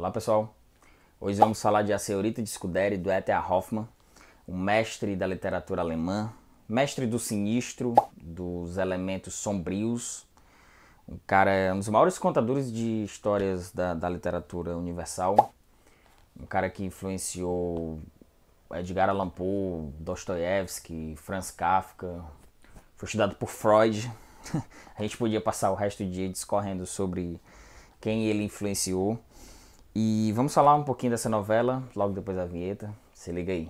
Olá pessoal, hoje vamos falar de A Senhorita de Scuderi do E.T.A. Hoffmann, um mestre da literatura alemã, mestre do sinistro, dos elementos sombrios, um cara, é um dos maiores contadores de histórias da, da literatura universal, um cara que influenciou Edgar Allan Poe, Dostoiévski, Franz Kafka, foi estudado por Freud. A gente podia passar o resto do dia discorrendo sobre quem ele influenciou e vamos falar um pouquinho dessa novela logo depois da vinheta. Se liga aí.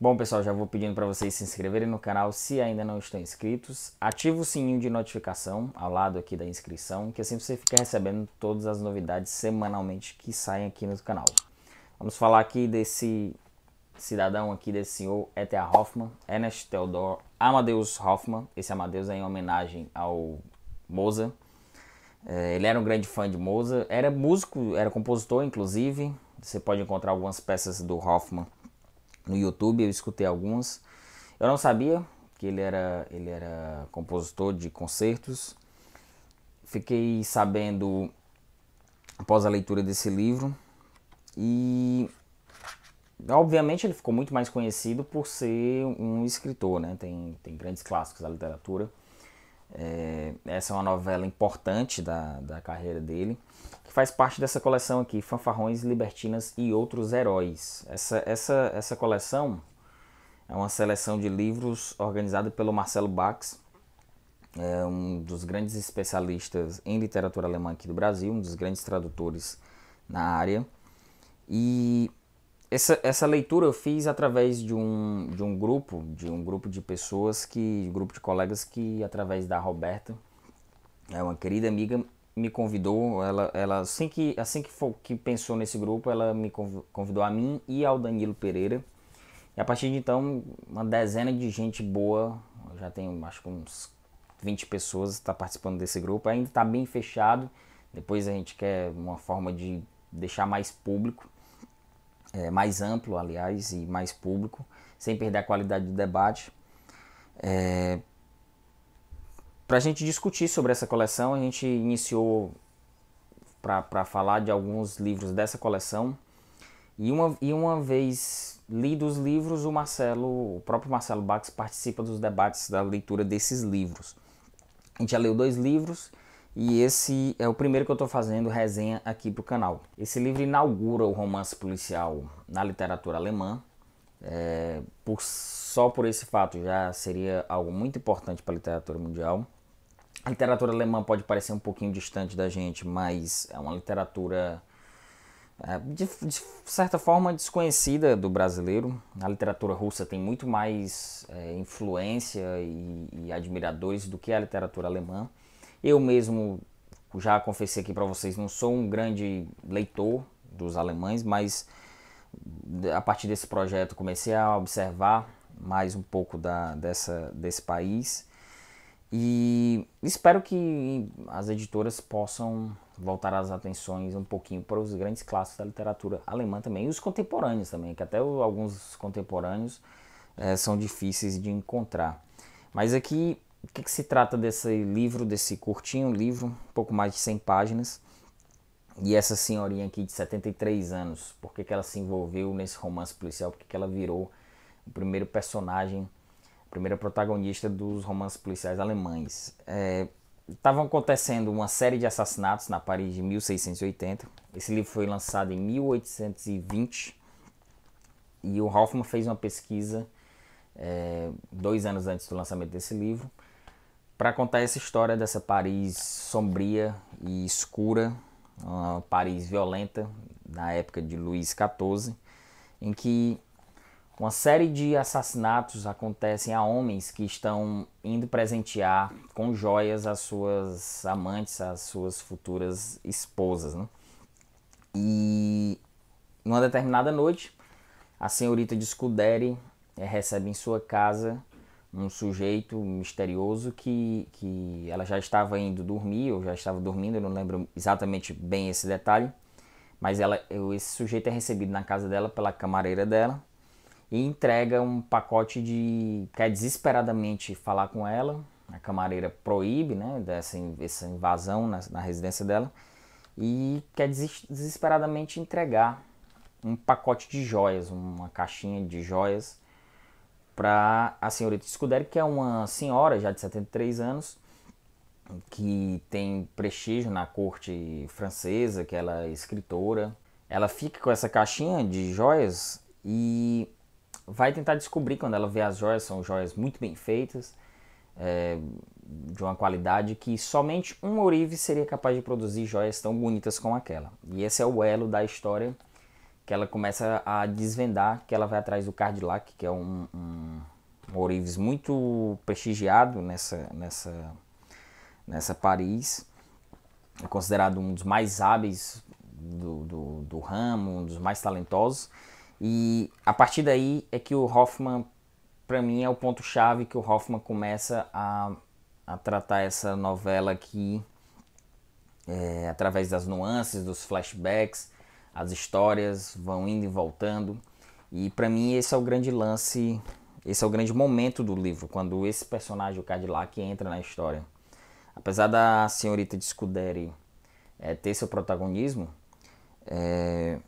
Bom, pessoal, já vou pedindo para vocês se inscreverem no canal se ainda não estão inscritos. Ativa o sininho de notificação ao lado aqui da inscrição, que assim você fica recebendo todas as novidades semanalmente que saem aqui no canal. Vamos falar aqui desse cidadão aqui, desse senhor, E.T.A. Hoffman, Ernest Theodore Amadeus Hoffman. Esse Amadeus é em homenagem ao Mozart. É, ele era um grande fã de Mozart, era músico, era compositor, inclusive. Você pode encontrar algumas peças do Hoffman no YouTube, eu escutei algumas. Eu não sabia que ele era, ele era compositor de concertos. Fiquei sabendo após a leitura desse livro. E Obviamente ele ficou muito mais conhecido por ser um escritor, né? Tem, tem grandes clássicos da literatura. É, essa é uma novela importante da, da carreira dele, que faz parte dessa coleção aqui, Fanfarrões, Libertinas e Outros Heróis. Essa, essa, essa coleção é uma seleção de livros organizada pelo Marcelo Bax, é um dos grandes especialistas em literatura alemã aqui do Brasil, um dos grandes tradutores na área. E essa, essa leitura eu fiz através de um, de um grupo, de um grupo de pessoas que, grupo de colegas que, através da Roberta, é uma querida amiga, me convidou, ela, ela assim que assim que, foi que pensou nesse grupo, ela me convidou a mim e ao Danilo Pereira. E a partir de então, uma dezena de gente boa, já tenho acho que uns 20 pessoas está participando desse grupo. Ainda está bem fechado. Depois a gente quer uma forma de deixar mais público é, mais amplo, aliás, e mais público, sem perder a qualidade do debate. É, para a gente discutir sobre essa coleção, a gente iniciou para falar de alguns livros dessa coleção. E uma, e uma vez lidos os livros, o Marcelo, o próprio Marcelo Bax participa dos debates da leitura desses livros. A gente já leu dois livros e esse é o primeiro que eu estou fazendo resenha aqui para o canal. Esse livro inaugura o romance policial na literatura alemã. É, por, só por esse fato já seria algo muito importante para a literatura mundial. A literatura alemã pode parecer um pouquinho distante da gente, mas é uma literatura é, de, de, certa forma desconhecida do brasileiro. A literatura russa tem muito mais é, influência e, e, admiradores do que a literatura alemã. Eu mesmo já confessei aqui para vocês, não sou um grande leitor dos alemães, mas a partir desse projeto comecei a observar mais um pouco da, dessa, desse país e espero que as editoras possam voltar as atenções um pouquinho para os grandes clássicos da literatura alemã também e os contemporâneos também, que até alguns contemporâneos é, são difíceis de encontrar. Mas aqui o que, que, se trata desse livro, desse curtinho livro, um pouco mais de 100 páginas. E essa senhorinha aqui de 73 anos, por que, que ela se envolveu nesse romance policial? Por que, que ela virou o primeiro personagem, a primeira protagonista dos romances policiais alemães? Estavam é, acontecendo uma série de assassinatos na Paris de 1680. Esse livro foi lançado em 1820 e o Hoffman fez uma pesquisa é, dois anos antes do lançamento desse livro para contar essa história dessa Paris sombria e escura, uma Paris violenta na época de Luís XIV, em que uma série de assassinatos acontecem a homens que estão indo presentear com joias as suas amantes, as suas futuras esposas. Né? E numa determinada noite, a senhorita de Scuderi eh, recebe em sua casa um sujeito misterioso que, que ela já estava indo dormir, ou já estava dormindo, eu não lembro exatamente bem esse detalhe, mas ela, eu, esse sujeito é recebido na casa dela pela camareira dela e entrega um pacote de. quer desesperadamente falar com ela. A camareira proíbe né, dessa essa invasão na, na residência dela e quer desesperadamente entregar um pacote de joias, uma caixinha de joias para a assim, senhorita Scuderi, que é uma senhora já de 73 anos, que tem prestígio na corte francesa, que ela é escritora. Ela fica com essa caixinha de joias e vai tentar descobrir quando ela vê as joias, são joias muito bem feitas, é, de uma qualidade que somente um ourive seria capaz de produzir joias tão bonitas como aquela. E esse é o elo da história que ela começa a desvendar que ela vai atrás do Cardillac, que é um, um, um Orives muito prestigiado nessa, nessa, nessa Paris. É considerado um dos mais hábeis do, do, do ramo, um dos mais talentosos. E a partir daí é que o Hoffman, para mim, é o ponto-chave que o Hoffman começa a, a tratar essa novela aqui é, através das nuances, dos flashbacks, as histórias vão indo e voltando. E para mim esse é o grande lance, esse é o grande momento do livro, quando esse personagem, o Cadillac, entra na história. Apesar da senhorita de Scuderi é, ter seu protagonismo, é,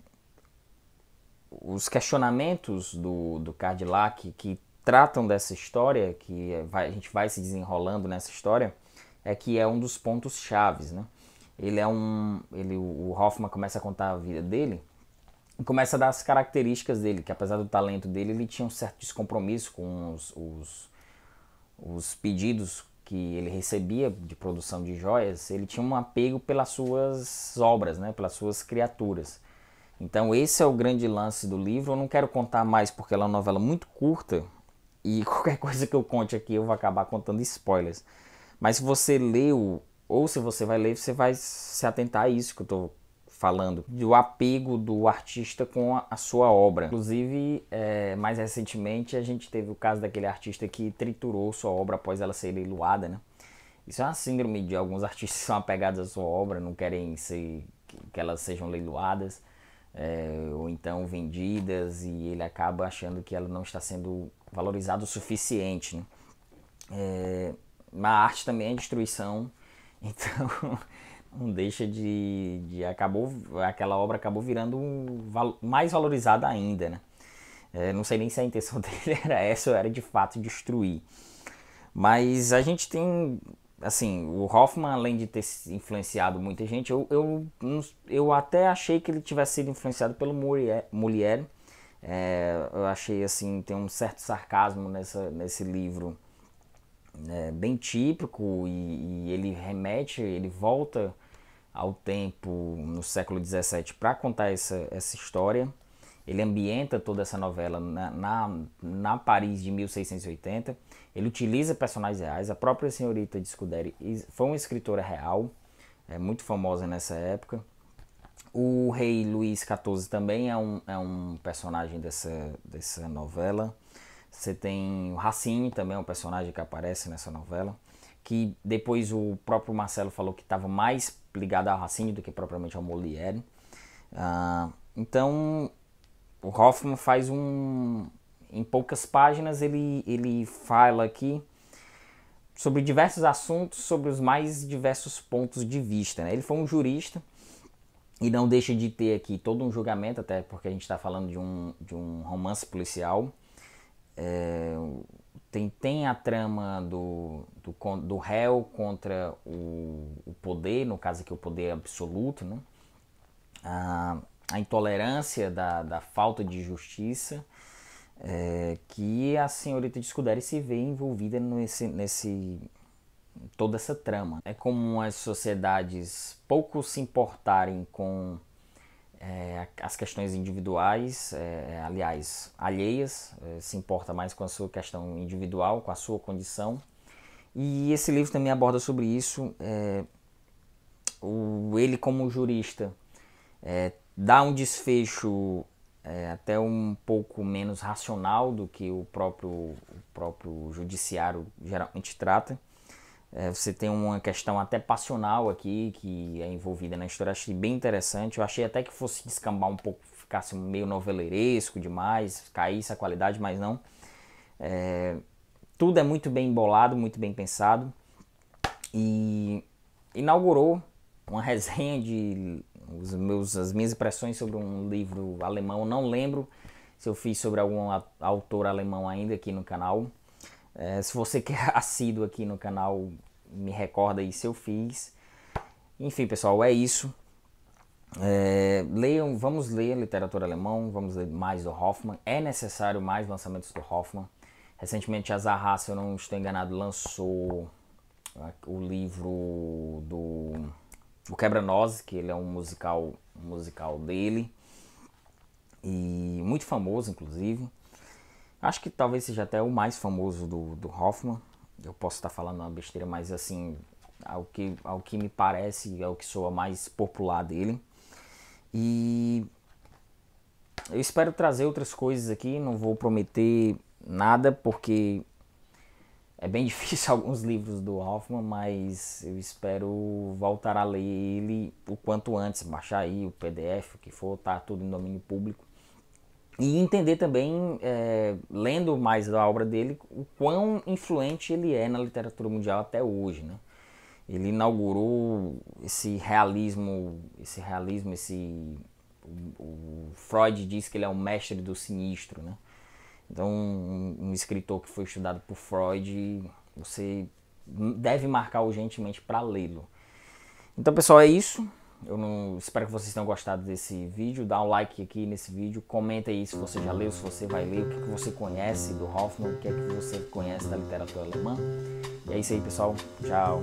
os questionamentos do, do Cadillac que tratam dessa história, que vai, a gente vai se desenrolando nessa história, é que é um dos pontos chaves, né? ele é um, ele, o Hoffman começa a contar a vida dele e começa a dar as características dele, que apesar do talento dele, ele tinha um certo descompromisso com os, os, os pedidos que ele recebia de produção de joias, ele tinha um apego pelas suas obras, né, pelas suas criaturas. Então esse é o grande lance do livro. Eu não quero contar mais porque ela é uma novela muito curta e qualquer coisa que eu conte aqui eu vou acabar contando spoilers. Mas se você leu ou se você vai ler, você vai se atentar a isso que eu estou falando, do apego do artista com a, sua obra. Inclusive, é, mais recentemente, a gente teve o caso daquele artista que triturou sua obra após ela ser leiloada, né? Isso é uma síndrome de alguns artistas que são apegados à sua obra, não querem ser, que elas sejam leiloadas é, ou então vendidas e ele acaba achando que ela não está sendo valorizada o suficiente. Né? É, arte também é destruição Então, não deixa de, de acabou aquela obra acabou virando um, mais valorizada ainda, né? É, não sei nem se a intenção dele era essa ou era de fato destruir. Mas a gente tem, assim, o Hoffman, além de ter influenciado muita gente, eu, eu, eu até achei que ele tivesse sido influenciado pelo Molière. É, eu achei, assim, tem um certo sarcasmo nessa, nesse livro é, bem típico e, e, ele remete, ele volta ao tempo no século XVII para contar essa, essa história. Ele ambienta toda essa novela na, na, na, Paris de 1680. Ele utiliza personagens reais. A própria senhorita de Scuderi foi uma escritora real, é muito famosa nessa época. O rei Luís XIV também é um, é um personagem dessa, dessa novela. Você tem o Racine também, é um personagem que aparece nessa novela, que depois o próprio Marcelo falou que estava mais ligado ao Racine do que propriamente ao Molière. Uh, então, o Hoffman faz um... Em poucas páginas ele, ele fala aqui sobre diversos assuntos, sobre os mais diversos pontos de vista. Né? Ele foi um jurista e não deixa de ter aqui todo um julgamento, até porque a gente está falando de um, de um romance policial. É, tem, tem a trama do, do, do réu contra o, o, poder, no caso aqui o poder absoluto, né? a, a intolerância da, da falta de justiça, é, que a senhorita de Scuderi se vê envolvida nesse, nesse toda essa trama. É como as sociedades pouco se importarem com é, as questões individuais, é, aliás, alheias, é, se importa mais com a sua questão individual, com a sua condição. E esse livro também aborda sobre isso. É, o, ele, como jurista, é, dá um desfecho é, até um pouco menos racional do que o próprio, o próprio judiciário geralmente trata. É, você tem uma questão até passional aqui que é envolvida na história. Achei bem interessante. Eu achei até que fosse descambar um pouco, ficasse meio noveleresco demais, caísse a qualidade, mas não. É, tudo é muito bem embolado, muito bem pensado. E inaugurou uma resenha de os meus, as minhas impressões sobre um livro alemão. Não lembro se eu fiz sobre algum autor alemão ainda aqui no canal. É, se você quer é assíduo aqui no canal, me recorda aí se eu fiz. Enfim, pessoal, é isso. É, leiam, vamos ler literatura alemã, vamos ler mais do Hoffman. É necessário mais lançamentos do Hoffman. Recentemente, a Zaha, se eu não estou enganado, lançou ah, o livro do o Quebra-Nozes, que ele é um musical, um musical dele. E muito famoso, inclusive. Acho que talvez seja até o mais famoso do, do Hoffman eu posso estar falando uma besteira, mas assim, ao que, ao que me parece, é o que soa mais popular dele. E eu espero trazer outras coisas aqui, não vou prometer nada, porque é bem difícil alguns livros do Hoffman, mas eu espero voltar a ler ele o quanto antes, baixar aí o PDF, o que for, tá tudo em domínio público e entender também, é, lendo mais da obra dele, o quão influente ele é na literatura mundial até hoje, né? Ele inaugurou esse realismo, esse realismo, esse o, Freud diz que ele é o mestre do sinistro, né? Então, um escritor que foi estudado por Freud, você deve marcar urgentemente para lê-lo. Então, pessoal, é isso. Eu não, espero que vocês tenham gostado desse vídeo. Dá um like aqui nesse vídeo. Comenta aí se você já leu, se você vai ler, o que, que você conhece do Hoffman, o que é que você conhece da literatura alemã. E é isso aí, pessoal. Tchau.